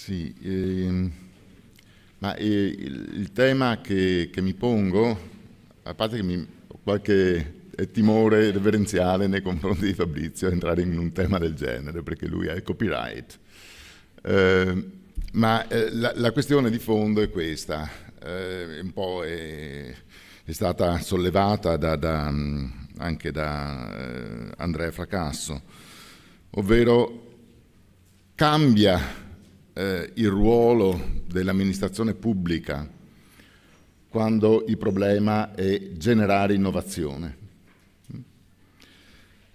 Sì, ehm, ma eh, il, tema che, che, mi pongo, a parte che mi, ho qualche timore reverenziale nei confronti di Fabrizio a entrare in un tema del genere, perché lui ha il copyright, eh, ma eh, la, la, questione di fondo è questa, eh, un po' è, è, stata sollevata da, da, anche da eh, Andrea Fracasso, ovvero cambia eh, il ruolo dell'amministrazione pubblica quando il problema è generare innovazione.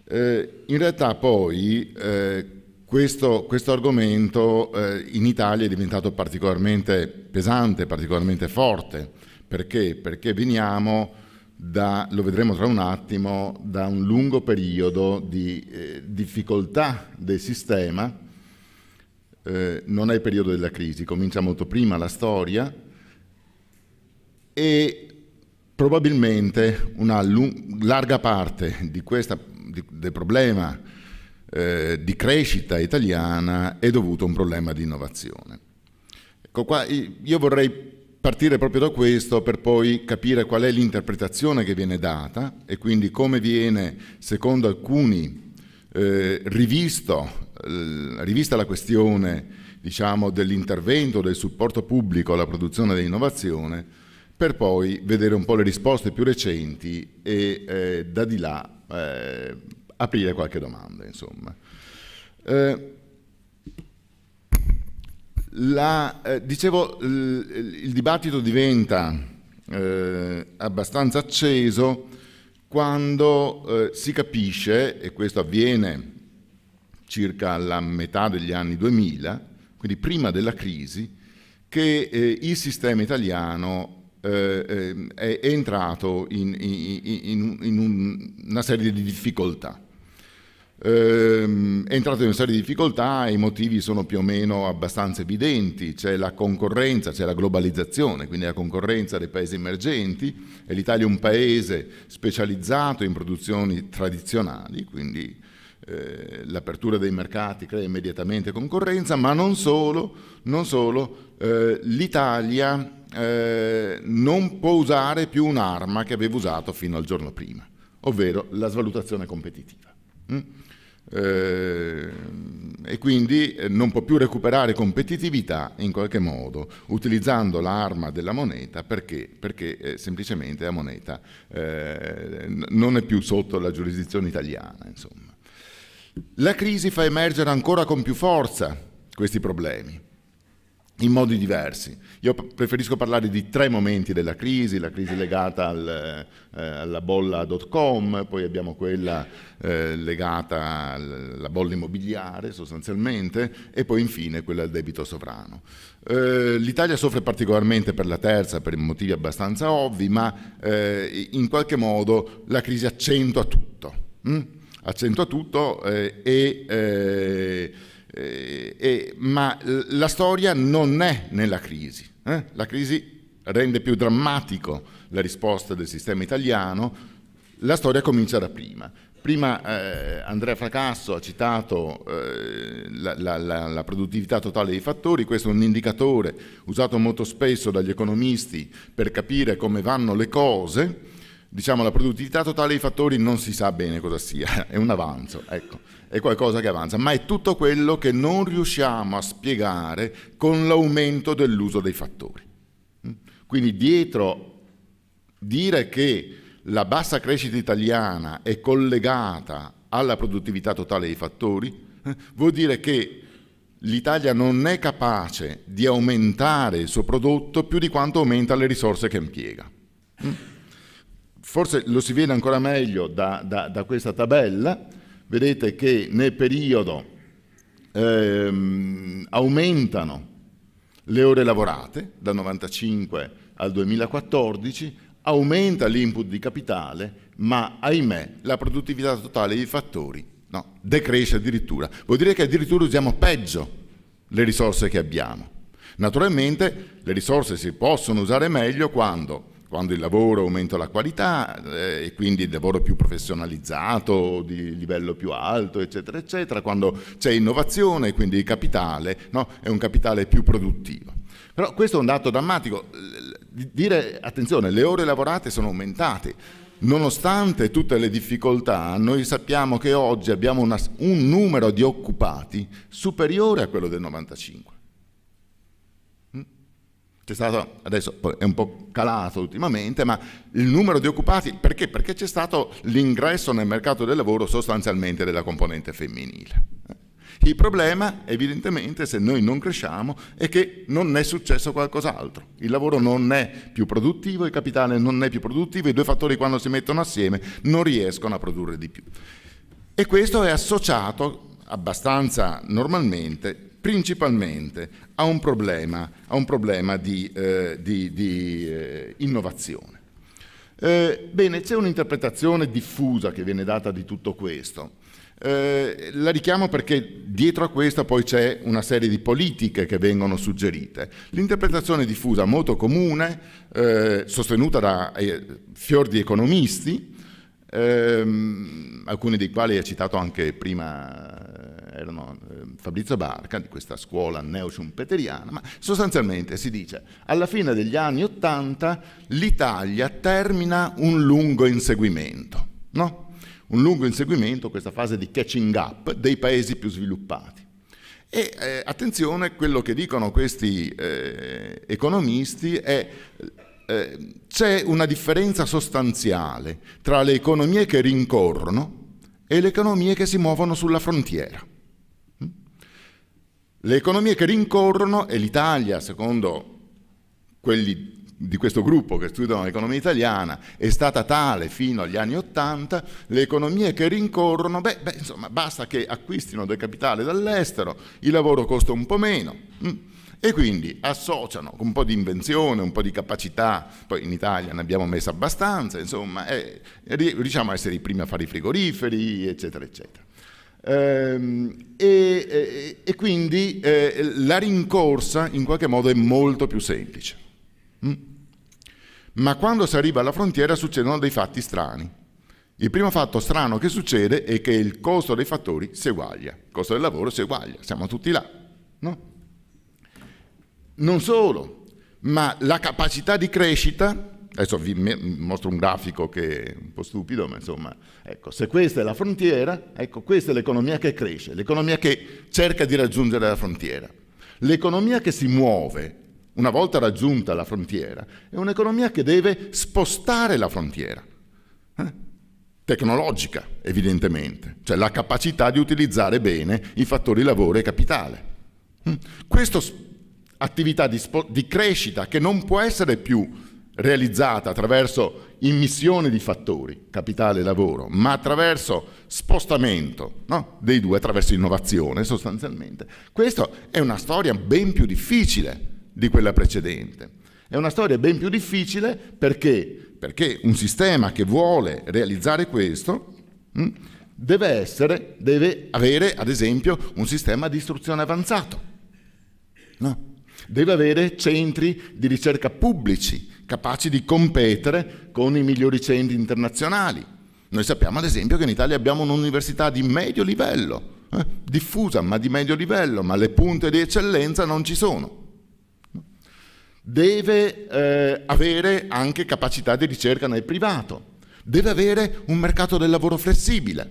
Eh, in realtà poi eh, questo, questo, argomento eh, in Italia è diventato particolarmente pesante, particolarmente forte. Perché? Perché veniamo da, lo vedremo tra un attimo, da un lungo periodo di eh, difficoltà del sistema eh, non è il periodo della crisi, comincia molto prima la storia e probabilmente una larga parte di questa, di, del problema eh, di crescita italiana è dovuto a un problema di innovazione. Ecco qua, io vorrei partire proprio da questo per poi capire qual è l'interpretazione che viene data e quindi come viene, secondo alcuni, eh, rivisto eh, rivista la questione diciamo, dell'intervento, del supporto pubblico alla produzione dell'innovazione, per poi vedere un po' le risposte più recenti e eh, da di là eh, aprire qualche domanda. Eh, la, eh, dicevo, il dibattito diventa eh, abbastanza acceso quando si capisce, e questo avviene circa la metà degli anni 2000, quindi prima della crisi, che eh, il sistema italiano eh, ehm, è entrato in, in, in, un, una serie di difficoltà. Ehm, è entrato in una serie di difficoltà i motivi sono più o meno abbastanza evidenti, c'è la concorrenza, c'è la globalizzazione, quindi la concorrenza dei paesi emergenti e l'Italia è un paese specializzato in produzioni tradizionali, quindi eh, l'apertura dei mercati crea immediatamente concorrenza, ma non solo, non solo eh, l'Italia eh, non può usare più un'arma che aveva usato fino al giorno prima, ovvero la svalutazione competitiva. Mm? Eh, e quindi eh, non può più recuperare competitività in qualche modo utilizzando l'arma della moneta perché, perché eh, semplicemente la moneta eh, non è più sotto la giurisdizione italiana. Insomma. La crisi fa emergere ancora con più forza questi problemi, in modi diversi. Io preferisco parlare di tre momenti della crisi, la crisi legata al, eh, alla bolla dot-com, poi abbiamo quella eh, legata alla bolla immobiliare sostanzialmente e poi infine quella del debito sovrano. Eh, L'Italia soffre particolarmente per la terza per motivi abbastanza ovvi, ma eh, in qualche modo la crisi accentua tutto. Mm? accentua tutto, eh, e, eh, eh ma la storia non è nella crisi. Eh? La crisi rende più drammatico la risposta del sistema italiano, la storia comincia da prima. Prima eh, Andrea Fracasso ha citato eh, la, la, la, produttività totale dei fattori, questo è un indicatore usato molto spesso dagli economisti per capire come vanno le cose diciamo, la produttività totale dei fattori non si sa bene cosa sia, è un avanzo, ecco, è qualcosa che avanza, ma è tutto quello che non riusciamo a spiegare con l'aumento dell'uso dei fattori. Mm? Quindi dietro dire che la bassa crescita italiana è collegata alla produttività totale dei fattori, eh, vuol dire che l'Italia non è capace di aumentare il suo prodotto più di quanto aumenta le risorse che impiega. Mm? Forse lo si vede ancora meglio da, da, da questa tabella, vedete che nel periodo ehm, aumentano le ore lavorate dal 95 al 2014, aumenta l'input di capitale, ma ahimè la produttività totale dei fattori no, decresce addirittura. Vuol dire che addirittura usiamo peggio le risorse che abbiamo. Naturalmente le risorse si possono usare meglio quando quando il lavoro aumenta la qualità eh, e quindi il lavoro più professionalizzato, di livello più alto, eccetera, eccetera, quando c'è innovazione, quindi il capitale no? è un capitale più produttivo. Però questo è un dato drammatico, dire attenzione, le ore lavorate sono aumentate, nonostante tutte le difficoltà, noi sappiamo che oggi abbiamo una, un numero di occupati superiore a quello del 95 c'è stato, adesso è un po' calato ultimamente, ma il numero di occupati, perché? Perché c'è stato l'ingresso nel mercato del lavoro sostanzialmente della componente femminile. Il problema, evidentemente, se noi non cresciamo, è che non è successo qualcos'altro. Il lavoro non è più produttivo, il capitale non è più produttivo, i due fattori quando si mettono assieme non riescono a produrre di più. E questo è associato abbastanza normalmente principalmente a un problema, a un problema di, eh, di, di eh, innovazione. Eh, bene, c'è un'interpretazione diffusa che viene data di tutto questo. Eh, la richiamo perché dietro a questa poi c'è una serie di politiche che vengono suggerite. L'interpretazione diffusa molto comune, eh, sostenuta da eh, fior di economisti, ehm, alcuni dei quali ha citato anche prima erano ehm, Fabrizio Barca di questa scuola neo-schumpeteriana, ma sostanzialmente si dice alla fine degli anni Ottanta l'Italia termina un lungo inseguimento, no? un lungo inseguimento, questa fase di catching up dei paesi più sviluppati. E eh, attenzione, quello che dicono questi eh, economisti è eh, c'è una differenza sostanziale tra le economie che rincorrono e le economie che si muovono sulla frontiera. Le economie che rincorrono e l'Italia, secondo quelli di questo gruppo che studiano l'economia italiana è stata tale fino agli anni Ottanta, le economie che rincorrono, beh, beh, insomma, basta che acquistino del capitale dall'estero, il lavoro costa un po' meno. Mm, e quindi associano un po' di invenzione, un po' di capacità, poi in Italia ne abbiamo messa abbastanza, insomma, eh, riusciamo a essere i primi a fare i frigoriferi, eccetera, eccetera. Ehm, e, e, quindi eh, la rincorsa in qualche modo è molto più semplice. Mm? Ma quando si arriva alla frontiera succedono dei fatti strani. Il primo fatto strano che succede è che il costo dei fattori si eguaglia, il costo del lavoro si eguaglia, siamo tutti là. No? Non solo, ma la capacità di crescita Adesso vi mostro un grafico che è un po' stupido, ma insomma, ecco, se questa è la frontiera, ecco, questa è l'economia che cresce, l'economia che cerca di raggiungere la frontiera. L'economia che si muove una volta raggiunta la frontiera è un'economia che deve spostare la frontiera. Eh? Tecnologica, evidentemente, cioè la capacità di utilizzare bene i fattori lavoro e capitale. Eh? Questa attività di, di crescita che non può essere più realizzata attraverso immissione di fattori, capitale e lavoro, ma attraverso spostamento no? dei due, attraverso innovazione sostanzialmente. Questa è una storia ben più difficile di quella precedente. È una storia ben più difficile perché, perché un sistema che vuole realizzare questo mh, hm, deve, essere, deve avere ad esempio un sistema di istruzione avanzato. No? Deve avere centri di ricerca pubblici, capaci di competere con i migliori centri internazionali. Noi sappiamo ad esempio che in Italia abbiamo un'università di medio livello, eh, diffusa ma di medio livello, ma le punte di eccellenza non ci sono. Deve eh, avere anche capacità di ricerca nel privato, deve avere un mercato del lavoro flessibile.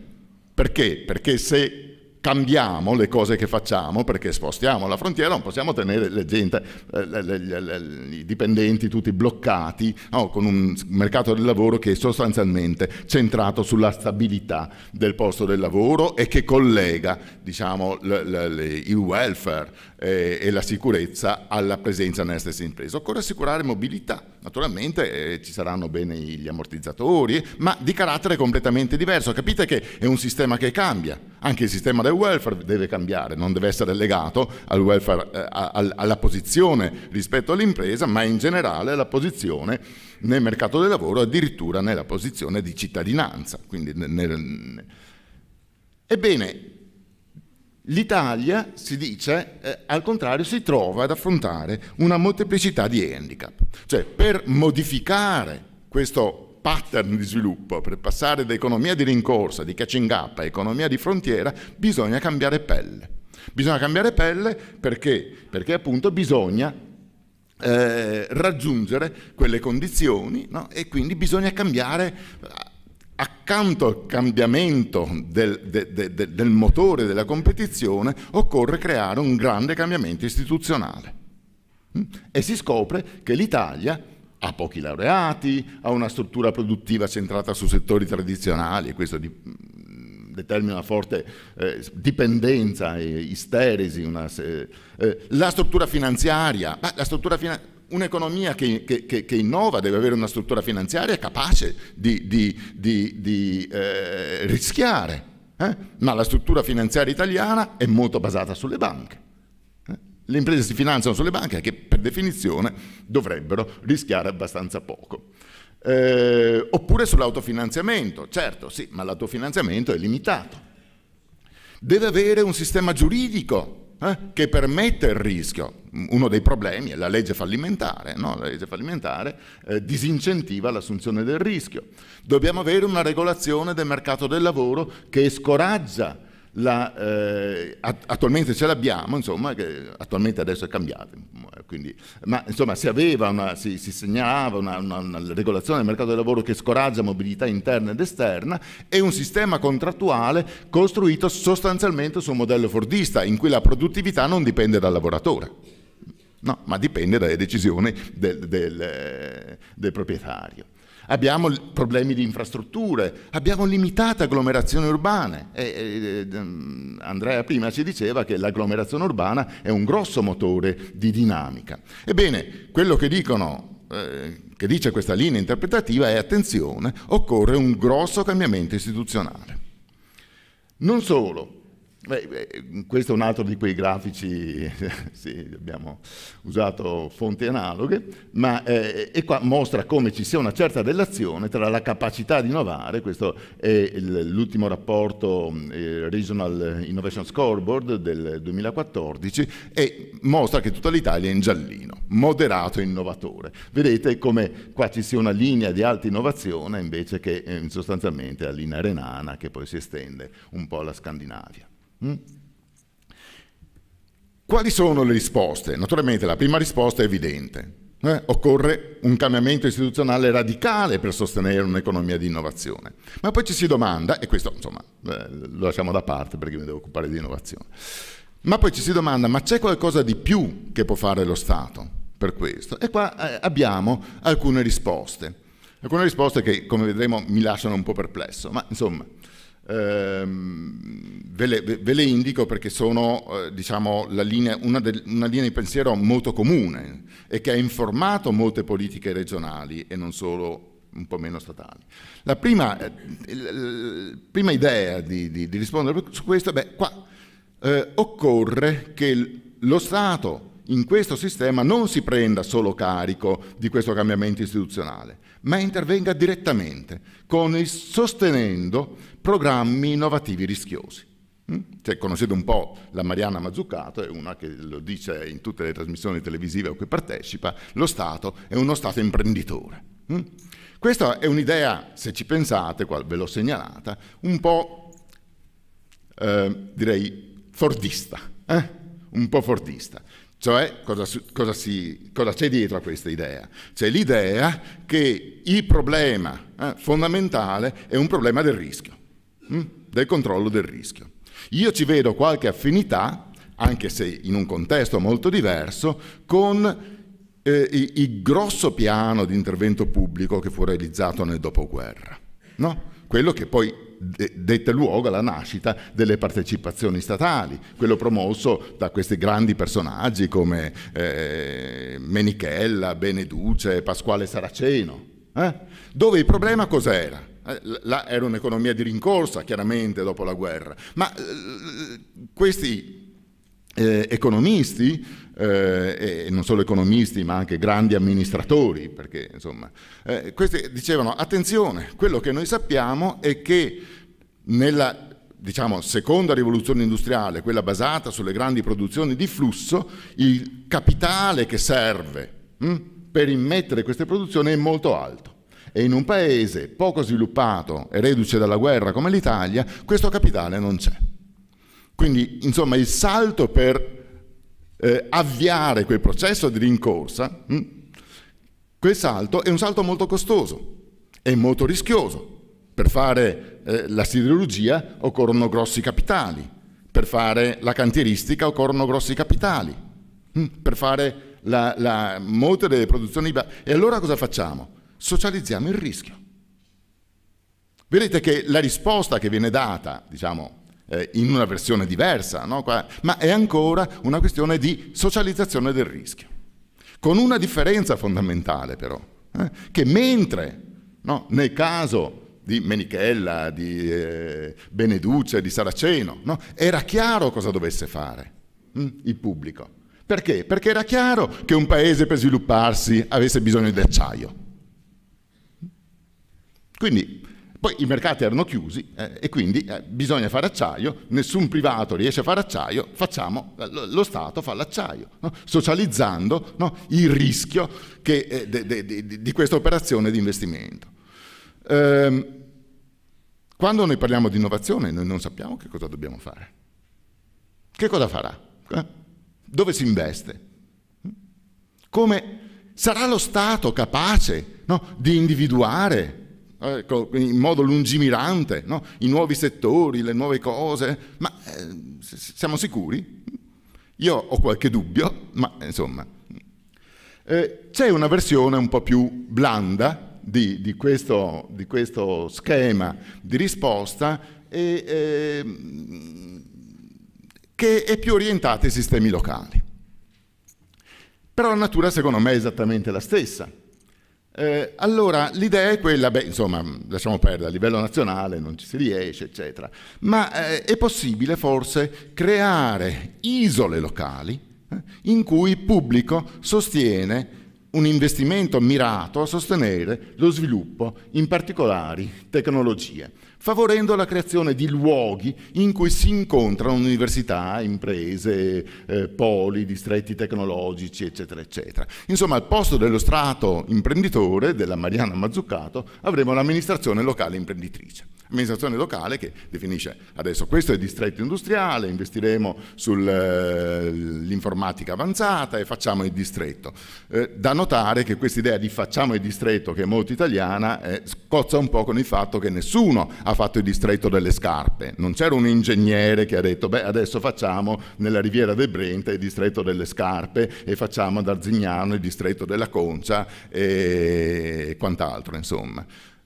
Perché? Perché se cambiamo le cose che facciamo perché spostiamo la frontiera, non possiamo tenere le gente, eh, le, le, le, i dipendenti tutti bloccati no? con un mercato del lavoro che è sostanzialmente centrato sulla stabilità del posto del lavoro e che collega diciamo, il welfare eh, e la sicurezza alla presenza nelle stesse imprese. Occorre assicurare mobilità, naturalmente eh, ci saranno bene gli ammortizzatori, ma di carattere completamente diverso. Capite che è un sistema che cambia, anche il sistema del welfare deve cambiare, non deve essere legato al welfare, eh, alla posizione rispetto all'impresa, ma in generale alla posizione nel mercato del lavoro, addirittura nella posizione di cittadinanza. Quindi nel... Ebbene, L'Italia, si dice, eh, al contrario, si trova ad affrontare una molteplicità di handicap. Cioè, per modificare questo pattern di sviluppo, per passare da economia di rincorsa, di catching up, a economia di frontiera, bisogna cambiare pelle. Bisogna cambiare pelle perché? Perché appunto bisogna eh, raggiungere quelle condizioni no? e quindi bisogna cambiare accanto al cambiamento del, de, de, de, del, motore della competizione occorre creare un grande cambiamento istituzionale. Mm? E si scopre che l'Italia ha pochi laureati, ha una struttura produttiva centrata su settori tradizionali, e questo mm, determina una forte eh, dipendenza, e isteresi, una, eh, la struttura finanziaria, la struttura finanziaria un'economia che, che, che, che, innova deve avere una struttura finanziaria capace di, di, di, di eh, rischiare, eh? ma la struttura finanziaria italiana è molto basata sulle banche. Eh? Le imprese si finanziano sulle banche che per definizione dovrebbero rischiare abbastanza poco. Eh, oppure sull'autofinanziamento, certo sì, ma l'autofinanziamento è limitato. Deve avere un sistema giuridico eh, che permette il rischio. Uno dei problemi è la legge fallimentare, no? la legge fallimentare eh, disincentiva l'assunzione del rischio. Dobbiamo avere una regolazione del mercato del lavoro che scoraggia la, eh, attualmente ce l'abbiamo, insomma, attualmente adesso è cambiata, quindi, ma insomma si, una, si, si segnalava una, una, una, regolazione del mercato del lavoro che scoraggia mobilità interna ed esterna e un sistema contrattuale costruito sostanzialmente su un modello fordista in cui la produttività non dipende dal lavoratore, no, ma dipende dalle decisioni del, del, eh, del proprietario abbiamo problemi di infrastrutture, abbiamo limitate agglomerazioni urbane. E, e, mm, Andrea prima ci diceva che l'agglomerazione urbana è un grosso motore di dinamica. Ebbene, quello che dicono eh, che dice questa linea interpretativa è attenzione, occorre un grosso cambiamento istituzionale. Non solo, Beh, questo è un altro di quei grafici, sì, abbiamo usato fonti analoghe, ma, eh, e qua mostra come ci sia una certa relazione tra la capacità di innovare, questo è l'ultimo rapporto eh, Regional Innovation Scoreboard del 2014, e mostra che tutta l'Italia è in giallino, moderato e innovatore. Vedete come qua ci sia una linea di alta innovazione invece che eh, sostanzialmente la linea renana che poi si estende un po' alla Scandinavia. Mm? Quali sono le risposte? Naturalmente la prima risposta è evidente. Eh, occorre un cambiamento istituzionale radicale per sostenere un'economia di innovazione. Ma poi ci si domanda, e questo insomma eh, lo lasciamo da parte perché mi devo occupare di innovazione, ma poi ci si domanda, ma c'è qualcosa di più che può fare lo Stato per questo? E qua eh, abbiamo alcune risposte, alcune risposte che come vedremo mi lasciano un po' perplesso, ma insomma ehm, ve, le, ve, le, indico perché sono eh, diciamo, linea, una, de, una linea di pensiero molto comune e che ha informato molte politiche regionali e non solo un po' meno statali. La prima, eh, la prima idea di, di, di, rispondere su questo, è qua eh, occorre che lo Stato in questo sistema non si prenda solo carico di questo cambiamento istituzionale, ma intervenga direttamente, il, sostenendo programmi innovativi rischiosi. Mm? Cioè, conoscete un po' la Mariana Mazzucato, è una che lo dice in tutte le trasmissioni televisive a cui partecipa, lo Stato è uno Stato imprenditore. Mm? Questa è un'idea, se ci pensate, ve l'ho segnalata, un po' eh, direi fordista, eh? un po' fordista. Cioè, cosa, cosa, si, cosa, c'è dietro a questa idea? C'è l'idea che il problema eh, fondamentale è un problema del rischio. Mm? del controllo del rischio. Io ci vedo qualche affinità, anche se in un contesto molto diverso, con eh, il grosso piano di intervento pubblico che fu realizzato nel dopoguerra, no? quello che poi dette luogo alla nascita delle partecipazioni statali, quello promosso da questi grandi personaggi come eh, Menichella, Beneduce, Pasquale Saraceno, eh? dove il problema cos'era? Eh, là era un'economia di rincorsa chiaramente dopo la guerra, ma eh, questi eh, economisti, eh, e non solo economisti ma anche grandi amministratori, perché insomma, eh, questi dicevano attenzione, quello che noi sappiamo è che nella diciamo, seconda rivoluzione industriale, quella basata sulle grandi produzioni di flusso, il capitale che serve hm, per immettere queste produzioni è molto alto. E in un paese poco sviluppato e reduce dalla guerra come l'Italia, questo capitale non c'è. Quindi, insomma, il salto per eh, avviare quel processo di rincorsa, mh, hm, quel salto è un salto molto costoso e molto rischioso. Per fare eh, la siderurgia occorrono grossi capitali, per fare la cantieristica occorrono grossi capitali, mh, hm, per fare la, la, molte delle produzioni... E allora cosa facciamo? socializziamo il rischio. Vedete che la risposta che viene data, diciamo, eh, in una versione diversa, no? ma è ancora una questione di socializzazione del rischio, con una differenza fondamentale però, eh? che mentre no, nel caso di Menichella, di eh, Beneduce, di Saraceno, no? era chiaro cosa dovesse fare hm? il pubblico. Perché? Perché era chiaro che un paese per svilupparsi avesse bisogno di acciaio. Quindi poi i mercati erano chiusi eh, e quindi eh, bisogna fare acciaio, nessun privato riesce a fare acciaio, facciamo, eh, lo Stato fa l'acciaio, no? socializzando no? il rischio che, eh, de, de, de, di questa operazione di investimento. Ehm, quando noi parliamo di innovazione noi non sappiamo che cosa dobbiamo fare. Che cosa farà? Eh? Dove si investe? Come sarà lo Stato capace no? di individuare ecco, in modo lungimirante, no? i nuovi settori, le nuove cose, ma eh, siamo sicuri? Io ho qualche dubbio, ma insomma. Eh, c'è una versione un po' più blanda di, di, questo, di questo, schema di risposta e, eh, che è più orientata ai sistemi locali. Però la natura secondo me è esattamente la stessa. Eh, allora, l'idea è quella, beh, insomma, lasciamo perdere, a livello nazionale non ci si riesce, eccetera, ma eh, è possibile forse creare isole locali eh, in cui il pubblico sostiene un investimento mirato a sostenere lo sviluppo, in particolari tecnologie favorendo la creazione di luoghi in cui si incontrano università, imprese, eh, poli, distretti tecnologici, eccetera, eccetera. Insomma, al posto dello strato imprenditore, della Mariana Mazzuccato, avremo l'amministrazione locale imprenditrice amministrazione locale che definisce adesso questo è il distretto industriale, investiremo sull'informatica eh, avanzata e facciamo il distretto. Eh, da notare che questa idea di facciamo il distretto che è molto italiana eh, scozza un po' con il fatto che nessuno ha fatto il distretto delle scarpe, non c'era un ingegnere che ha detto beh adesso facciamo nella riviera del Brenta il distretto delle scarpe e facciamo ad Arzignano il distretto della concia e quant'altro insomma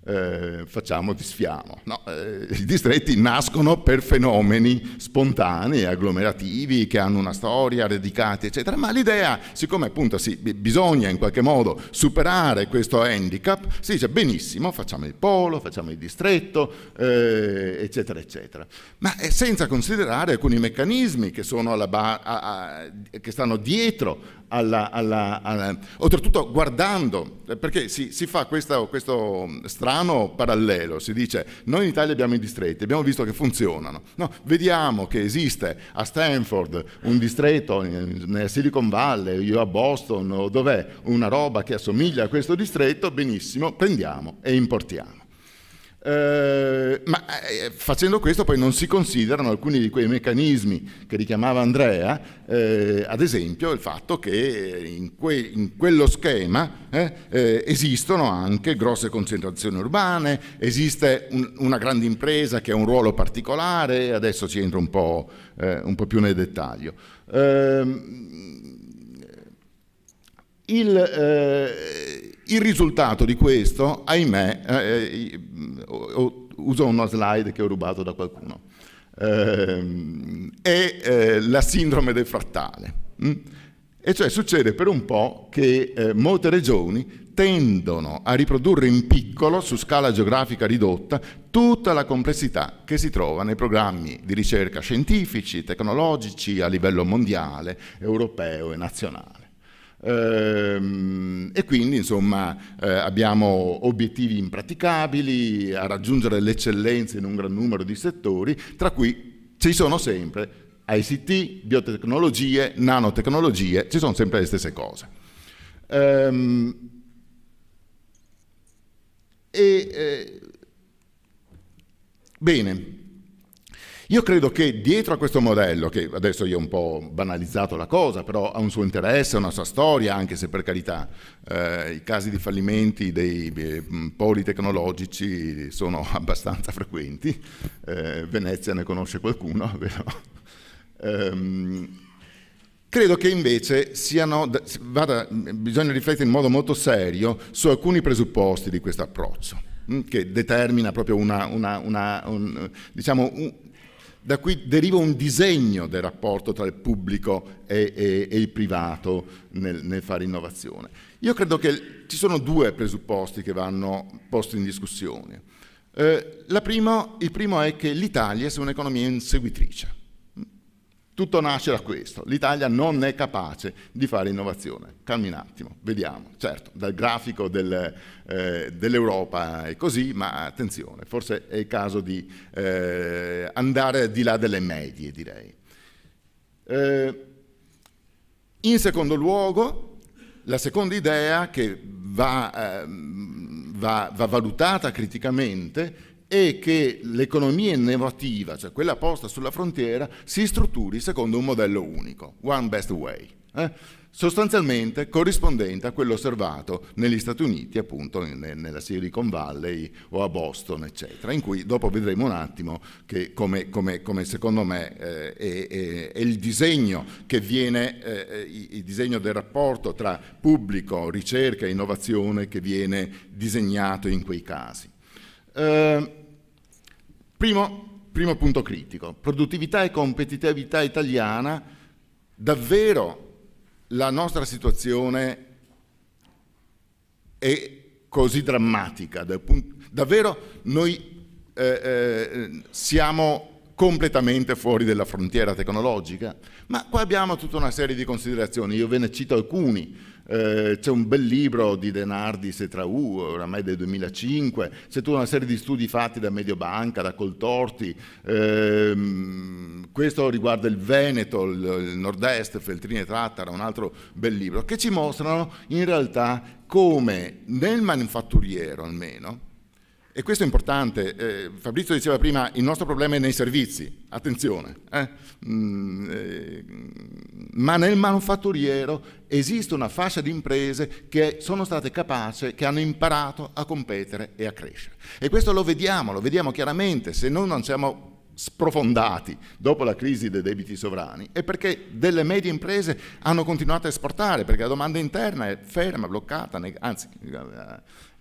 eh, facciamo disfiamo. No, eh, I distretti nascono per fenomeni spontanei, agglomerativi, che hanno una storia, radicati, eccetera, ma l'idea, siccome appunto sì, bisogna in qualche modo superare questo handicap, si dice benissimo, facciamo il polo, facciamo il distretto, eh, eccetera, eccetera. Ma eh, senza considerare alcuni meccanismi che, sono alla a- a- che stanno dietro alla, alla, alla... oltretutto guardando, perché si, si fa questa, questo strano parallelo, si dice noi in Italia abbiamo i distretti, abbiamo visto che funzionano, no, vediamo che esiste a Stanford un distretto nella Silicon Valley, io a Boston, dov'è una roba che assomiglia a questo distretto, benissimo, prendiamo e importiamo. Eh, ma eh, facendo questo poi non si considerano alcuni di quei meccanismi che richiamava Andrea, eh, ad esempio il fatto che in, que in quello schema eh, eh esistono anche grosse concentrazioni urbane, esiste un una grande impresa che ha un ruolo particolare, adesso ci entro un po', eh, un po più nel dettaglio. Ehm, il, il risultato di questo, ahimè, eh, eh mm, uso una slide che ho rubato da qualcuno, ehm, eh, è la sindrome del frattale. Hm? E cioè succede per un po' che eh, molte regioni tendono a riprodurre in piccolo, su scala geografica ridotta, tutta la complessità che si trova nei programmi di ricerca scientifici, tecnologici a livello mondiale, europeo e nazionale. Ehm, e quindi insomma eh, abbiamo obiettivi impraticabili a raggiungere l'eccellenza in un gran numero di settori, tra cui ci sono sempre ICT, biotecnologie, nanotecnologie, ci sono sempre le stesse cose. Ehm, e eh, bene, io credo che dietro a questo modello, che adesso io ho un po' banalizzato la cosa, però ha un suo interesse, una sua storia, anche se per carità eh, i casi di fallimenti dei eh, poli tecnologici sono abbastanza frequenti, eh, Venezia ne conosce qualcuno, vero? ehm, Credo che invece siano, vada, bisogna riflettere in modo molto serio su alcuni presupposti di questo approccio, che determina proprio una, una, una, un, diciamo, da cui deriva un disegno del rapporto tra il pubblico e, e, e il privato nel, nel, fare innovazione. Io credo che ci sono due presupposti che vanno posti in discussione. Eh, prima, il primo è che l'Italia sia un'economia inseguitrice tutto nasce da questo. L'Italia non è capace di fare innovazione. Calmi un attimo, vediamo. Certo, dal grafico del, eh, dell'Europa è così, ma attenzione, forse è il caso di eh, andare di là delle medie, direi. Eh, in secondo luogo, la seconda idea che va, ehm, va, va valutata criticamente e che l'economia innovativa, cioè quella posta sulla frontiera, si strutturi secondo un modello unico, One Best Way, eh? sostanzialmente corrispondente a quello osservato negli Stati Uniti, appunto nella Silicon Valley o a Boston, eccetera, in cui dopo vedremo un attimo che come, come, come secondo me eh, è, è, è, il disegno che viene, eh, il disegno del rapporto tra pubblico, ricerca e innovazione che viene disegnato in quei casi. Eh, Primo, primo punto critico, produttività e competitività italiana, davvero la nostra situazione è così drammatica, davvero noi eh, eh, siamo completamente fuori dalla frontiera tecnologica, ma qua abbiamo tutta una serie di considerazioni, io ve ne cito alcuni. Eh, c'è un bel libro di Denardi Setraù, oramai del 2005, c'è tutta una serie di studi fatti da Mediobanca, da Coltorti, ehm, questo riguarda il Veneto, il, il nord-est, Feltrini e Trattara, un altro bel libro, che ci mostrano in realtà come nel manifatturiero almeno, e questo è importante. Eh, Fabrizio diceva prima, il nostro problema è nei servizi, attenzione. Eh? Mm, eh, ma nel manufatturiero esiste una fascia di imprese che sono state capaci, che hanno imparato a competere e a crescere. E questo lo vediamo, lo vediamo chiaramente. Se noi non siamo sprofondati dopo la crisi dei debiti sovrani e perché delle medie imprese hanno continuato a esportare, perché la domanda interna è ferma, bloccata, neg anzi eh,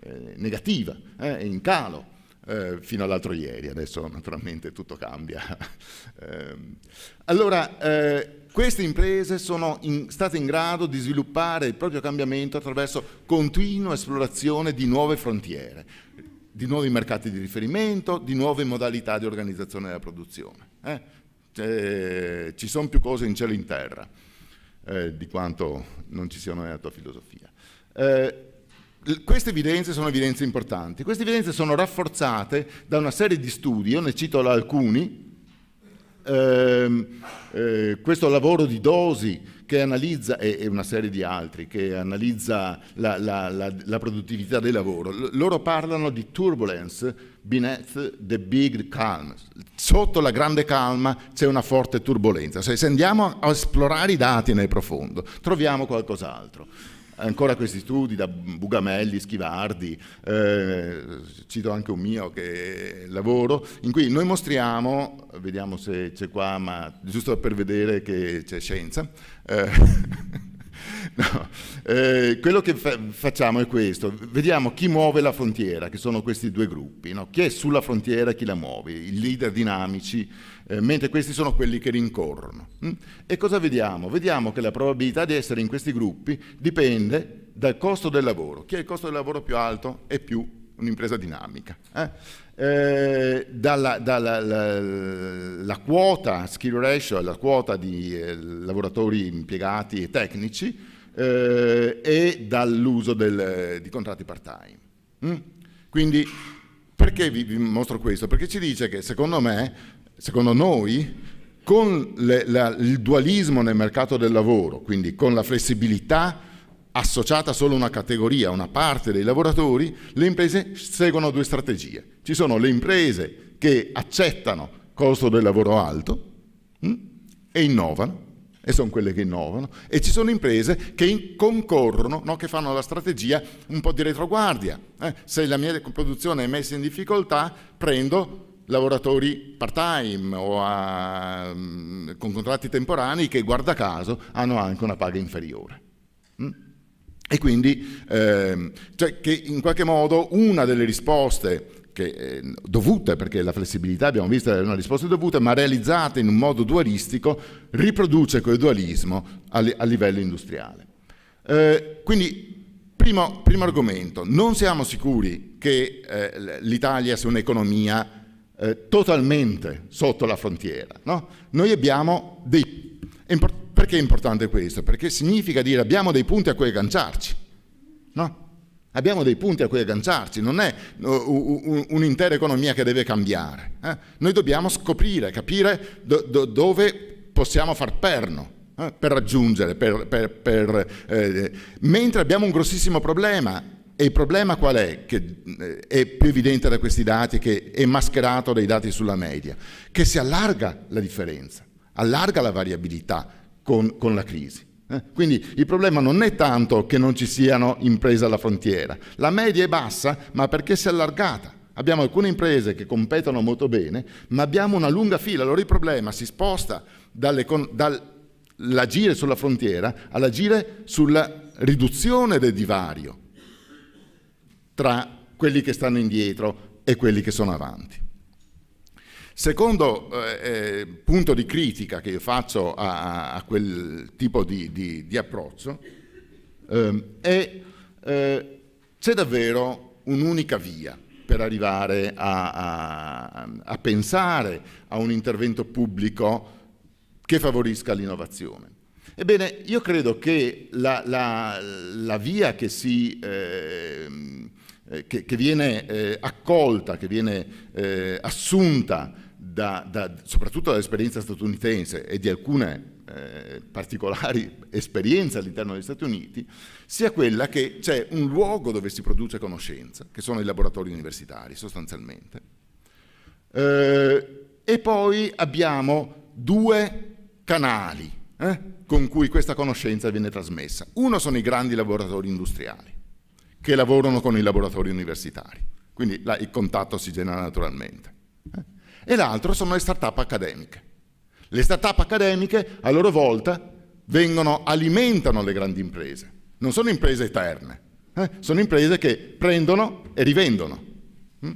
eh negativa, eh, è in calo eh, fino all'altro ieri, adesso naturalmente tutto cambia. Ehm, allora, eh, queste imprese sono in, state in grado di sviluppare il proprio cambiamento attraverso continua esplorazione di nuove frontiere, di nuovi mercati di riferimento, di nuove modalità di organizzazione della produzione. Eh? Eh, ci sono più cose in cielo e in terra eh, di quanto non ci siano nella tua filosofia. Eh, queste evidenze sono evidenze importanti, queste evidenze sono rafforzate da una serie di studi, io ne cito alcuni, ehm, eh, questo lavoro di Dosi che analizza, e, e, una serie di altri, che analizza la, la, la, la produttività del lavoro, L loro parlano di turbulence beneath the big calm. Sotto la grande calma c'è una forte turbolenza. Se andiamo a, a esplorare i dati nel profondo, troviamo qualcos'altro ancora questi studi da Bugamelli, Schivardi, eh, cito anche un mio che lavoro, in cui noi mostriamo, vediamo se c'è qua, ma giusto per vedere che c'è scienza, eh, no, eh, quello che fa facciamo è questo, vediamo chi muove la frontiera, che sono questi due gruppi, no? chi è sulla frontiera e chi la muove, i leader dinamici, eh, mentre questi sono quelli che rincorrono. Mm? E cosa vediamo? Vediamo che la probabilità di essere in questi gruppi dipende dal costo del lavoro. Chi ha il costo del lavoro più alto è più un'impresa dinamica. Eh? Eh, dalla, dalla la, la quota skill ratio, la quota di eh, lavoratori impiegati e tecnici eh, e dall'uso eh, di contratti part-time. Mm? Quindi perché vi, vi mostro questo? Perché ci dice che secondo me secondo noi, con le, la, il dualismo nel mercato del lavoro, quindi con la flessibilità associata solo a una categoria, a una parte dei lavoratori, le imprese seguono due strategie. Ci sono le imprese che accettano costo del lavoro alto mh, mm, e innovano, e sono quelle che innovano, e ci sono imprese che concorrono, no, che fanno la strategia un po' di retroguardia. Eh? Se la mia produzione è messa in difficoltà, prendo lavoratori part-time o a, mm, con contratti temporanei che, guarda caso, hanno anche una paga inferiore. Mm? E quindi, ehm, cioè che in qualche modo una delle risposte che, eh, dovute, perché la flessibilità abbiamo visto è una risposta dovuta, ma realizzata in un modo dualistico, riproduce quel dualismo a, li, a livello industriale. Eh, quindi, primo, primo, argomento, non siamo sicuri che eh, l'Italia sia un'economia eh, totalmente sotto la frontiera. No? Noi abbiamo dei... Perché è importante questo? Perché significa dire abbiamo dei punti a cui agganciarci. No? Abbiamo dei punti a cui agganciarci, non è un'intera economia che deve cambiare. Eh? Noi dobbiamo scoprire, capire do, do, dove possiamo far perno eh? per raggiungere. Per, per, per, eh, mentre abbiamo un grossissimo problema e il problema qual è? Che eh, è più evidente da questi dati, che è mascherato dai dati sulla media, che si allarga la differenza, allarga la variabilità con, con la crisi. Eh? Quindi il problema non è tanto che non ci siano imprese alla frontiera, la media è bassa ma perché si è allargata. Abbiamo alcune imprese che competono molto bene, ma abbiamo una lunga fila, allora il problema si sposta dall'agire sulla frontiera all'agire sulla riduzione del divario tra quelli che stanno indietro e quelli che sono avanti. Secondo eh, eh punto di critica che io faccio a, a quel tipo di, di, di approccio eh, è eh, c'è davvero un'unica via per arrivare a, a, a pensare a un intervento pubblico che favorisca l'innovazione. Ebbene, io credo che la, la, la via che si eh, eh, che, che, viene eh, accolta, che viene eh, assunta da, da, soprattutto dall'esperienza statunitense e di alcune eh, particolari esperienze all'interno degli Stati Uniti, sia quella che c'è un luogo dove si produce conoscenza, che sono i laboratori universitari sostanzialmente. e poi abbiamo due canali eh, con cui questa conoscenza viene trasmessa. Uno sono i grandi laboratori industriali, che lavorano con i laboratori universitari. Quindi là, il contatto si genera naturalmente. Eh. E l'altro sono le start-up accademiche. Le start-up accademiche a loro volta vengono, alimentano le grandi imprese. Non sono imprese eterne, eh? sono imprese che prendono e rivendono. Hm.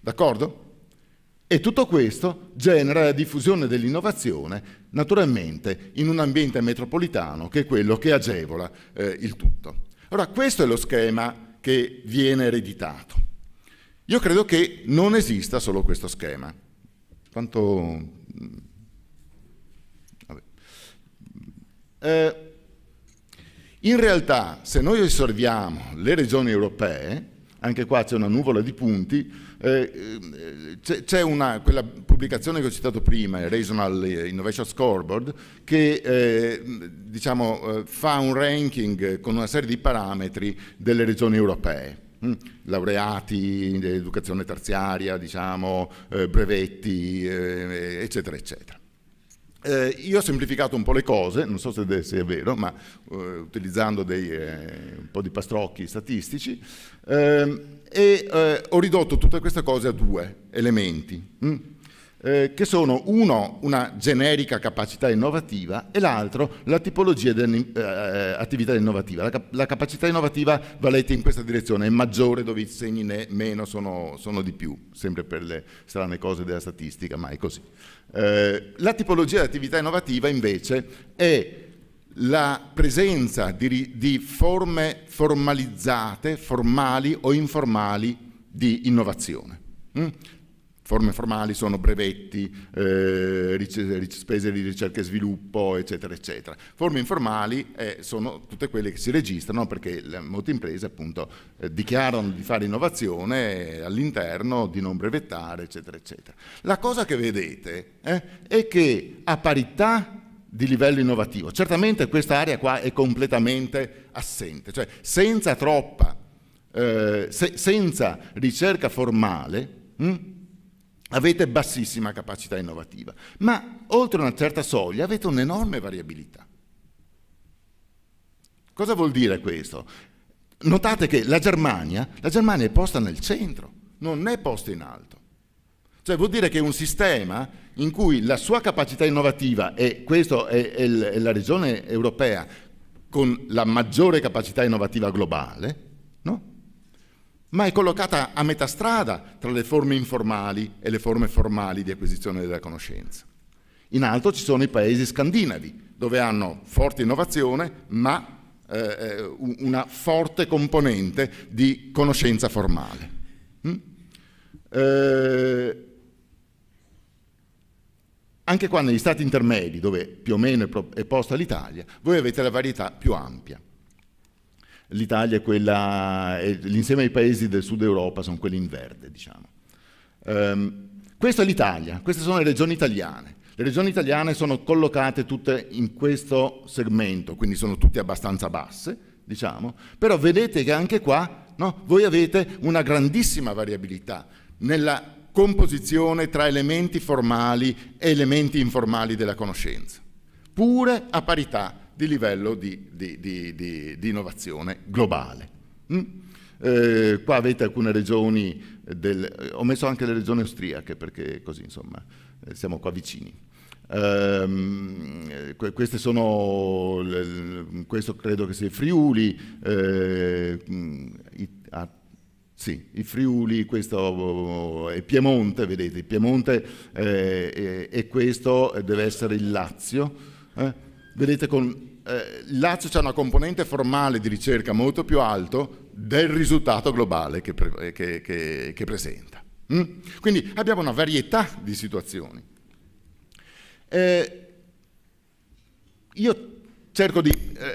D'accordo? E tutto questo genera la diffusione dell'innovazione, naturalmente, in un ambiente metropolitano che è quello che agevola eh, il tutto. Allora questo è lo schema che viene ereditato. Io credo che non esista solo questo schema. Quanto... Mm, eh, in realtà, se noi osserviamo le regioni europee, anche qua c'è una nuvola di punti, eh, ehm, c'è quella pubblicazione che ho citato prima, il Regional eh, Innovation Scoreboard, che ehm, diciamo, eh, diciamo, fa un ranking con una serie di parametri delle regioni europee mm. laureati educazione terziaria, diciamo, eh, brevetti, eh, eccetera, eccetera. Eh, io ho semplificato un po' le cose, non so se, è vero, ma eh, utilizzando dei, eh, un po' di pastrocchi statistici, ehm, e eh, ho ridotto tutte queste cose a due elementi, mh, mm? eh, che sono uno una generica capacità innovativa e l'altro la tipologia di eh, eh, attività innovativa. La, cap la, capacità innovativa, valete in questa direzione, è maggiore dove i segni ne meno sono, sono, di più, sempre per le strane cose della statistica, ma è così. Eh, la tipologia di attività innovativa invece è la presenza di, di forme formalizzate, formali o informali di innovazione. Mm? Forme formali sono brevetti, eh, spese di ricerca e sviluppo, eccetera, eccetera. Forme informali eh, sono tutte quelle che si registrano perché le, molte imprese appunto eh, dichiarano di fare innovazione all'interno, di non brevettare, eccetera, eccetera. La cosa che vedete eh, è che a parità di livello innovativo. Certamente questa area qua è completamente assente, cioè senza troppa, eh, se, senza ricerca formale mh, hm, avete bassissima capacità innovativa, ma oltre una certa soglia avete un'enorme variabilità. Cosa vuol dire questo? Notate che la Germania, la Germania è posta nel centro, non è posta in alto. Cioè vuol dire che un sistema in cui la sua capacità innovativa, e questa è, è, è la regione europea con la maggiore capacità innovativa globale, no? ma è collocata a metà strada tra le forme informali e le forme formali di acquisizione della conoscenza. In alto ci sono i paesi scandinavi, dove hanno forte innovazione, ma eh, eh una forte componente di conoscenza formale. Mm? Eh, anche qua negli stati intermedi, dove più o meno è posta l'Italia, voi avete la varietà più ampia. L'Italia è quella, l'insieme dei paesi del sud Europa sono quelli in verde, diciamo. Um, questa è l'Italia, queste sono le regioni italiane. Le regioni italiane sono collocate tutte in questo segmento, quindi sono tutte abbastanza basse, diciamo, però vedete che anche qua no, voi avete una grandissima variabilità nella composizione tra elementi formali e elementi informali della conoscenza, pure a parità di livello di, di, di, di innovazione globale. Mm? Eh, qua avete alcune regioni, del, ho messo anche le regioni austriache perché così insomma eh, siamo qua vicini. Eh, queste sono, questo credo che sia Friuli, eh, mm, it, sì, i Friuli questo, è Piemonte, vedete, Piemonte eh, e, questo eh, deve essere il Lazio. Eh? Vedete, con, eh, il Lazio c'è una componente formale di ricerca molto più alto del risultato globale che, pre, eh, che, che, che presenta. Mm? Quindi abbiamo una varietà di situazioni. io cerco di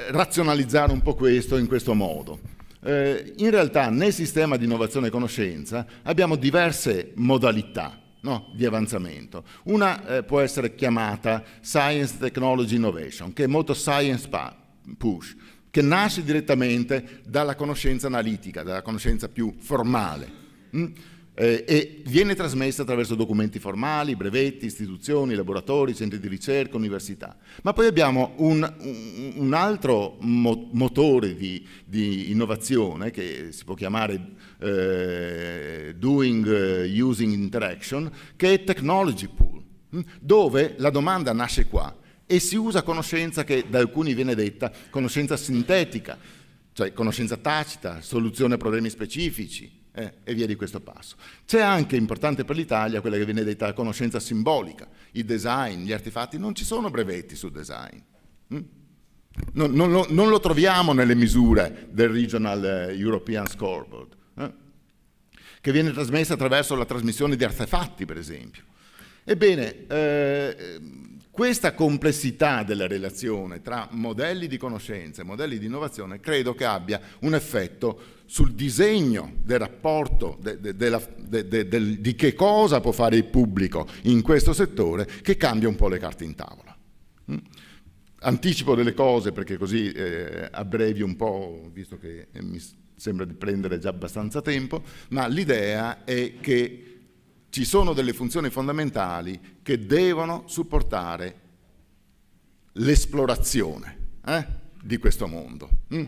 razionalizzare un po' questo in questo modo. Eh, in realtà nel sistema di innovazione e conoscenza abbiamo diverse modalità no, di avanzamento. Una eh, può essere chiamata Science Technology Innovation, che è molto science push, che nasce direttamente dalla conoscenza analitica, dalla conoscenza più formale. Mm? eh, e viene trasmessa attraverso documenti formali, brevetti, istituzioni, laboratori, centri di ricerca, università. Ma poi abbiamo un, un altro mo motore di, di, innovazione che si può chiamare eh, Doing uh, Using Interaction, che è Technology Pool, hm? dove la domanda nasce qua e si usa conoscenza che da alcuni viene detta conoscenza sintetica, cioè conoscenza tacita, soluzione a problemi specifici, eh, e via di questo passo. C'è anche, importante per l'Italia, quella che viene detta conoscenza simbolica, i design, gli artefatti, non ci sono brevetti sul design. Mm? Non, non, lo, non, lo, troviamo nelle misure del Regional eh, European Scoreboard, eh? che viene trasmessa attraverso la trasmissione di artefatti, per esempio. Ebbene, eh, questa complessità della relazione tra modelli di conoscenza e modelli di innovazione credo che abbia un effetto sul disegno del rapporto de, de, de, di che cosa può fare il pubblico in questo settore che cambia un po' le carte in tavola. Mm? Anticipo delle cose perché così eh, abbrevi un po', visto che mi sembra di prendere già abbastanza tempo, ma l'idea è che ci sono delle funzioni fondamentali che devono supportare l'esplorazione eh, di questo mondo. Mm.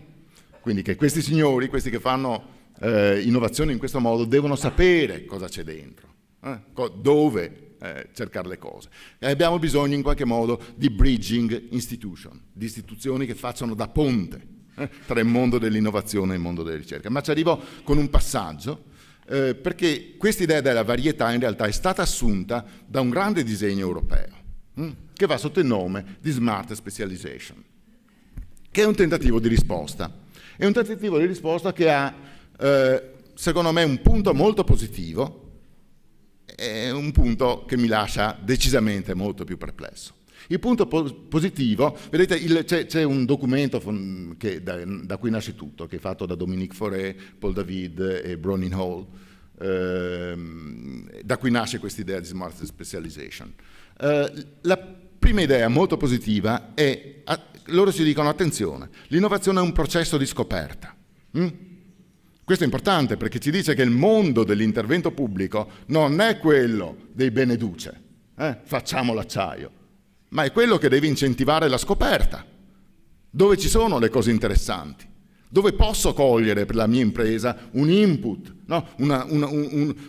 Quindi che questi signori, questi che fanno eh, innovazione in questo modo, devono sapere cosa c'è dentro, eh, dove eh, cercare le cose. E abbiamo bisogno in qualche modo di bridging institution, di istituzioni che facciano da ponte eh, tra il mondo dell'innovazione e il mondo della ricerca. Ma ci arrivo con un passaggio eh, perché questa idea della varietà in realtà è stata assunta da un grande disegno europeo, hm, che va sotto il nome di Smart Specialization, che è un tentativo di risposta. È un tentativo di risposta che ha, eh, secondo me, un punto molto positivo, e un punto che mi lascia decisamente molto più perplesso. Il punto positivo, vedete c'è, un documento che, da, da, cui nasce tutto, che è fatto da Dominique Fauré, Paul David e Bronin Hall, eh, da cui nasce questa idea di smart specialization. Eh, la prima idea molto positiva è, a, loro ci dicono attenzione, l'innovazione è un processo di scoperta. Mm? Questo è importante perché ci dice che il mondo dell'intervento pubblico non è quello dei beneduce, eh? facciamo l'acciaio, ma è quello che deve incentivare la scoperta. Dove ci sono le cose interessanti? Dove posso cogliere per la mia impresa un input, no?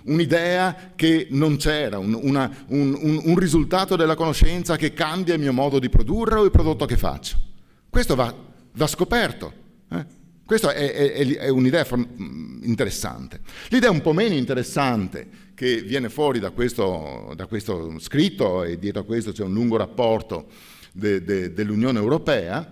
un'idea un, un, che non c'era, un, un risultato della conoscenza che cambia il mio modo di produrre o il prodotto che faccio? Questo va, va scoperto. Eh? Questa è, è, è un'idea mm, interessante. L'idea un po' meno interessante che viene fuori da questo, da questo scritto e dietro a questo c'è un lungo rapporto de, de, dell'Unione Europea,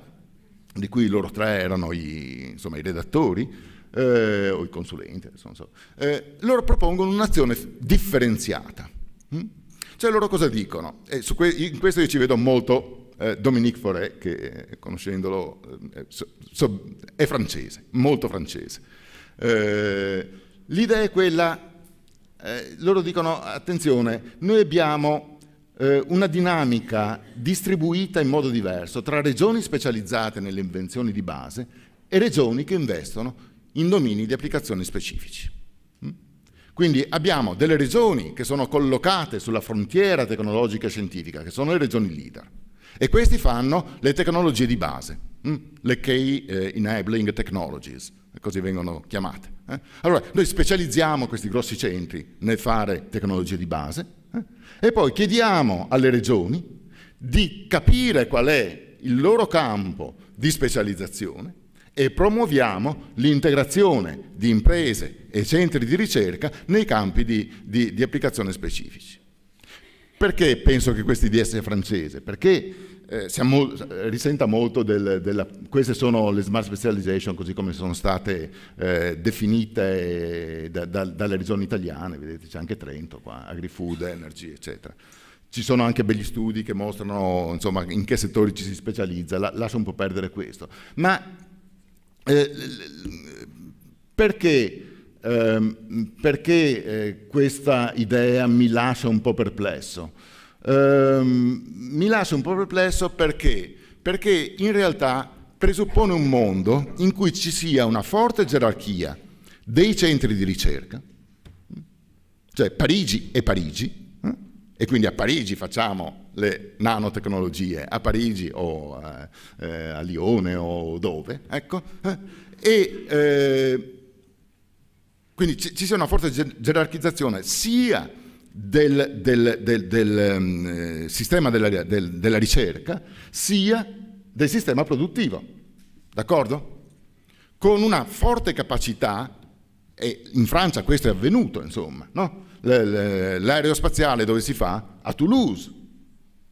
di cui loro tre erano gli, insomma, i redattori eh, o i consulenti, so. eh, loro propongono un'azione differenziata. Hm? Cioè loro cosa dicono? Eh, que in questo io ci vedo molto eh, Dominique Forêt, che eh, conoscendolo eh, so, so, è francese, molto francese. l'idea è quella eh, loro dicono attenzione, noi abbiamo eh, una dinamica distribuita in modo diverso tra regioni specializzate nelle invenzioni di base e regioni che investono in domini di applicazione specifici. Mm? Quindi abbiamo delle regioni che sono collocate sulla frontiera tecnologica e scientifica, che sono le regioni leader, e questi fanno le tecnologie di base, mm? le Key eh, Enabling Technologies, così vengono chiamate. Eh? Allora, noi specializziamo questi grossi centri nel fare tecnologie di base eh? e poi chiediamo alle regioni di capire qual è il loro campo di specializzazione e promuoviamo l'integrazione di imprese e centri di ricerca nei campi di, di, di applicazione specifici. Perché penso che questa idea sia francese? Perché eh, siamo, risenta molto del, della... Queste sono le smart specialization così come sono state eh, definite eh, da, da, dalle regioni italiane, vedete c'è anche Trento qua, agri-food, energy eccetera. Ci sono anche begli studi che mostrano insomma, in che settori ci si specializza, la, lascio un po' perdere questo. Ma eh, perché Ehm, perché eh, questa idea mi lascia un po' perplesso? Ehm, mi lascia un po' perplesso perché? Perché in realtà presuppone un mondo in cui ci sia una forte gerarchia dei centri di ricerca, cioè Parigi e Parigi, eh? e quindi a Parigi facciamo le nanotecnologie, a Parigi o a, eh, a Lione o dove, ecco, e eh, quindi ci, ci sia una forte gerarchizzazione sia del, del, del, del um, sistema della, della ricerca, sia del sistema produttivo. D'accordo? Con una forte capacità e in Francia questo è avvenuto, insomma, no? l'aerospaziale dove si fa? A Toulouse.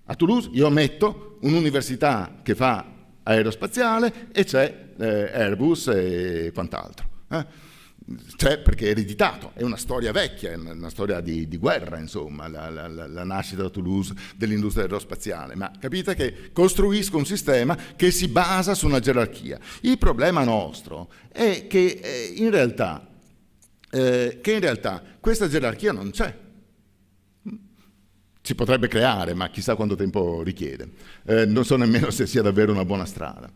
A Toulouse io metto un'università che fa aerospaziale e c'è eh, Airbus e quant'altro. Eh? cioè perché è ereditato, è una storia vecchia, è una, storia di, di, guerra, insomma, la, la, la nascita da Toulouse dell'industria aerospaziale, ma capite che costruisco un sistema che si basa su una gerarchia. Il problema nostro è che, eh, in, realtà, eh, che in realtà questa gerarchia non c'è. Si potrebbe creare, ma chissà quanto tempo richiede. Eh, non so nemmeno se sia davvero una buona strada.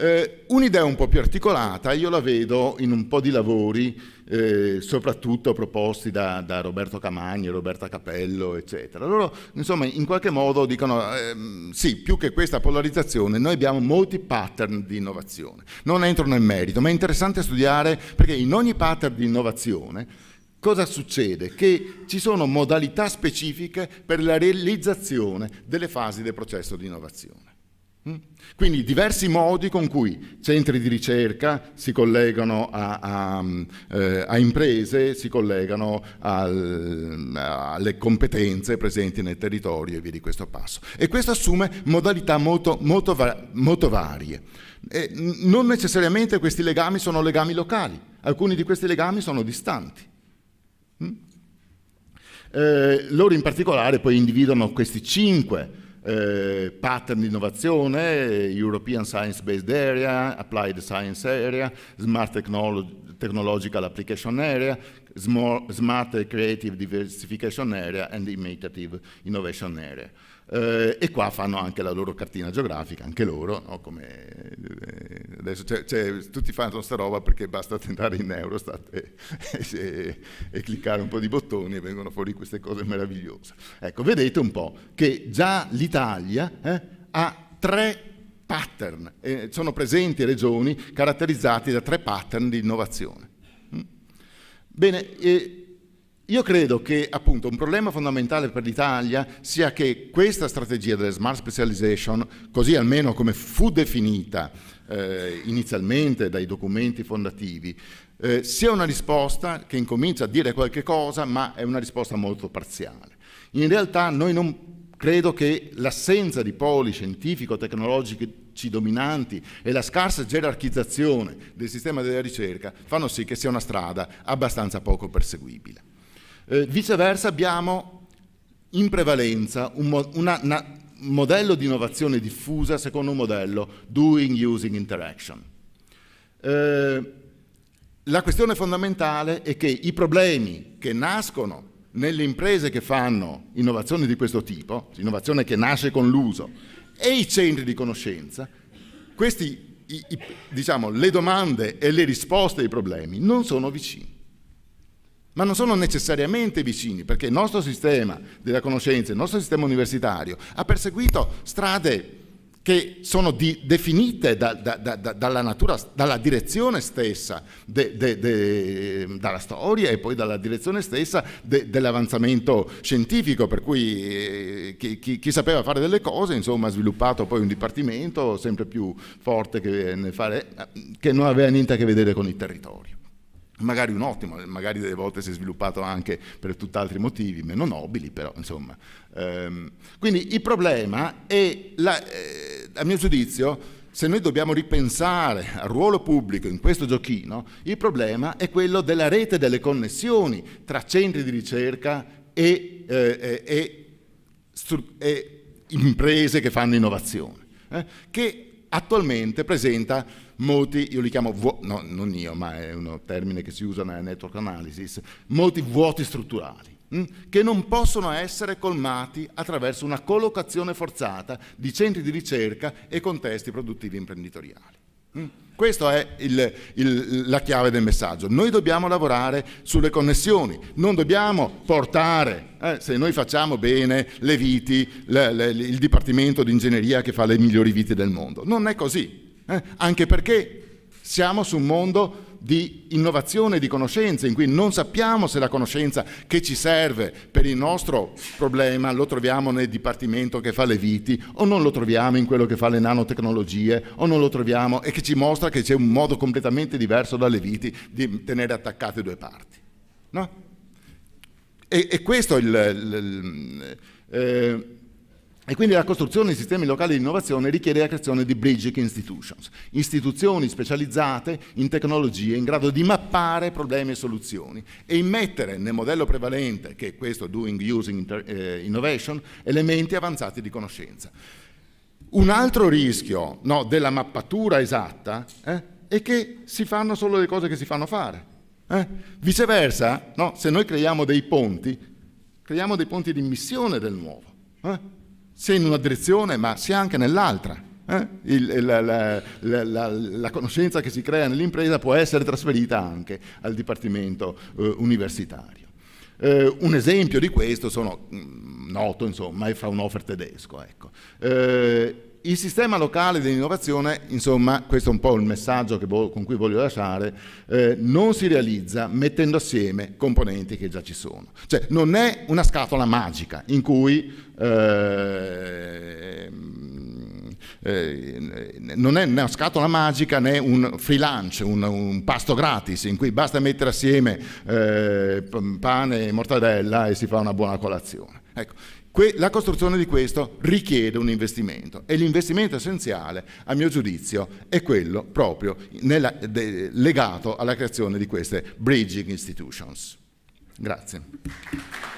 Eh, un'idea un po' più articolata io la vedo in un po' di lavori, eh, soprattutto proposti da, da, Roberto Camagni, Roberta Capello, eccetera. Loro, insomma, in qualche modo dicono, ehm, sì, più che questa polarizzazione, noi abbiamo molti pattern di innovazione. Non entrano nel merito, ma è interessante studiare perché in ogni pattern di innovazione cosa succede? Che ci sono modalità specifiche per la realizzazione delle fasi del processo di innovazione. Mm? Quindi diversi modi con cui centri di ricerca si collegano a, a, mm, eh, a imprese, si collegano al, alle competenze presenti nel territorio e via di questo passo. E questo assume modalità molto, molto, molto varie. E non necessariamente questi legami sono legami locali, alcuni di questi legami sono distanti. Mm? Eh, loro in particolare poi individuano questi cinque eh, pattern di innovazione, European Science Based Area, Applied Science Area, Smart Technolog Technological Application Area, Smart Creative Diversification Area and Imitative Innovation Area. Eh, e qua fanno anche la loro cartina geografica, anche loro, no? Come, eh, adesso c'è, c'è, tutti fanno questa roba perché basta entrare in Eurostat e, e, e, cliccare un po' di bottoni e vengono fuori queste cose meravigliose. Ecco, vedete un po' che già l'Italia eh, ha tre pattern, sono presenti regioni caratterizzate da tre pattern di innovazione. Mm? Bene, e io credo che appunto un problema fondamentale per l'Italia sia che questa strategia delle smart specialization, così almeno come fu definita eh, inizialmente dai documenti fondativi, eh, sia una risposta che incomincia a dire qualche cosa, ma è una risposta molto parziale. In realtà noi non credo che l'assenza di poli scientifico-tecnologici dominanti e la scarsa gerarchizzazione del sistema della ricerca fanno sì che sia una strada abbastanza poco perseguibile. Eh, viceversa abbiamo in prevalenza un mo una, una modello di innovazione diffusa secondo un modello doing, using, interaction. Eh, la questione fondamentale è che i problemi che nascono nelle imprese che fanno innovazioni di questo tipo, innovazione che nasce con l'uso, e i centri di conoscenza, questi, i, i, diciamo, le domande e le risposte ai problemi non sono vicini ma non sono necessariamente vicini, perché il nostro sistema della conoscenza, il nostro sistema universitario ha perseguito strade che sono di, definite da, da, da, dalla natura, dalla direzione stessa, de, de, de, dalla storia e poi dalla direzione stessa dell'avanzamento scientifico, per cui eh, chi, chi, chi, sapeva fare delle cose insomma, ha sviluppato poi un dipartimento sempre più forte che, fare, eh, che non aveva niente a che vedere con il territorio magari un ottimo, magari delle volte si è sviluppato anche per tutt'altri motivi, meno nobili però, insomma. Ehm, quindi il problema è, la, eh, a mio giudizio, se noi dobbiamo ripensare al ruolo pubblico in questo giochino, il problema è quello della rete delle connessioni tra centri di ricerca e, eh, e, e imprese che fanno innovazione, eh, che attualmente presenta molti, io li chiamo, no, non io, ma è un termine che si usa nella network analysis, molti vuoti strutturali hm, che non possono essere colmati attraverso una collocazione forzata di centri di ricerca e contesti produttivi imprenditoriali. Hm. Questa è il, il, la chiave del messaggio. Noi dobbiamo lavorare sulle connessioni, non dobbiamo portare, eh, se noi facciamo bene, le viti, le, le, il dipartimento di ingegneria che fa le migliori viti del mondo. Non è così eh? anche perché siamo su un mondo di innovazione e di conoscenza, in cui non sappiamo se la conoscenza che ci serve per il nostro problema lo troviamo nel dipartimento che fa le viti, o non lo troviamo in quello che fa le nanotecnologie, o non lo troviamo e che ci mostra che c'è un modo completamente diverso dalle viti di tenere attaccate due parti. No? E, e questo è il... il, il eh, e quindi la costruzione di sistemi locali di innovazione richiede la creazione di bridging institutions, istituzioni specializzate in tecnologie in grado di mappare problemi e soluzioni e immettere nel modello prevalente, che è questo Doing Using eh, Innovation, elementi avanzati di conoscenza. Un altro rischio no, della mappatura esatta eh, è che si fanno solo le cose che si fanno fare. Eh? Viceversa, no, se noi creiamo dei ponti, creiamo dei ponti di missione del nuovo. Eh sia in una direzione ma sia anche nell'altra. Eh? Il, la, la, la, la, conoscenza che si crea nell'impresa può essere trasferita anche al dipartimento eh, universitario. Eh, un esempio di questo sono mm, noto, insomma, è Fraunhofer tedesco. Ecco. Eh, il sistema locale dell'innovazione, insomma, questo è un po' il messaggio con cui voglio lasciare, eh, non si realizza mettendo assieme componenti che già ci sono. Cioè non è una scatola magica in cui eh, ehm, eh, non è una scatola magica né un free lunch, un, un pasto gratis in cui basta mettere assieme eh, pane e mortadella e si fa una buona colazione. Ecco. Que la costruzione di questo richiede un investimento e l'investimento essenziale, a mio giudizio, è quello proprio nella, de, legato alla creazione di queste bridging institutions. Grazie.